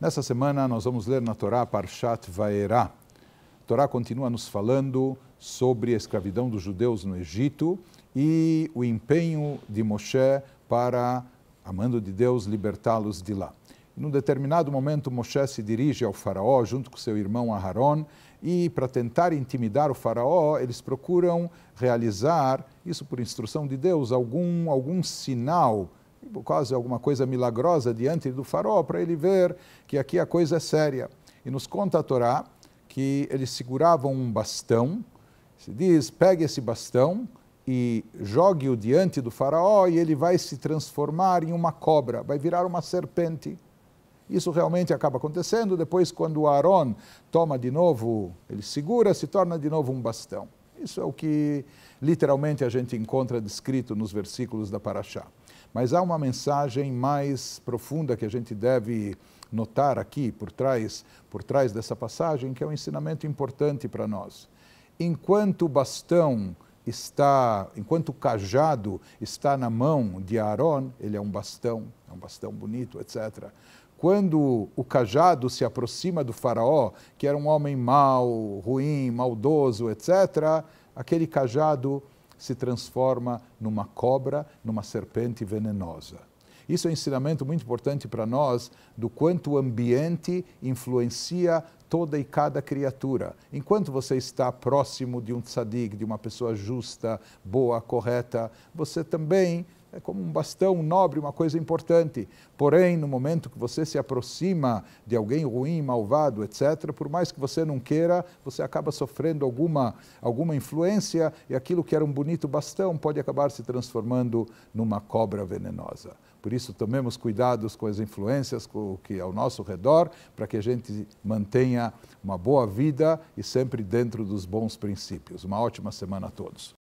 Nessa semana nós vamos ler na Torá Parshat Vaera. A Torá continua nos falando sobre a escravidão dos judeus no Egito e o empenho de Moshe para, amando de Deus, libertá-los de lá. Num determinado momento, Moshe se dirige ao faraó junto com seu irmão Aharon e, para tentar intimidar o faraó, eles procuram realizar, isso por instrução de Deus, algum, algum sinal quase alguma coisa milagrosa diante do farol para ele ver que aqui a coisa é séria. E nos conta a Torá que eles seguravam um bastão, se diz, pegue esse bastão e jogue-o diante do faraó e ele vai se transformar em uma cobra, vai virar uma serpente. Isso realmente acaba acontecendo, depois quando Aaron toma de novo, ele segura, se torna de novo um bastão. Isso é o que literalmente a gente encontra descrito nos versículos da Paraxá. Mas há uma mensagem mais profunda que a gente deve notar aqui por trás, por trás dessa passagem, que é um ensinamento importante para nós. Enquanto o bastão está, enquanto o cajado está na mão de Aaron, ele é um bastão, é um bastão bonito, etc. Quando o cajado se aproxima do faraó, que era um homem mau, ruim, maldoso, etc., aquele cajado se transforma numa cobra, numa serpente venenosa. Isso é um ensinamento muito importante para nós do quanto o ambiente influencia toda e cada criatura. Enquanto você está próximo de um tzadik, de uma pessoa justa, boa, correta, você também é como um bastão nobre, uma coisa importante. Porém, no momento que você se aproxima de alguém ruim, malvado, etc., por mais que você não queira, você acaba sofrendo alguma, alguma influência e aquilo que era um bonito bastão pode acabar se transformando numa cobra venenosa. Por isso, tomemos cuidados com as influências com que é ao nosso redor, para que a gente mantenha uma boa vida e sempre dentro dos bons princípios. Uma ótima semana a todos.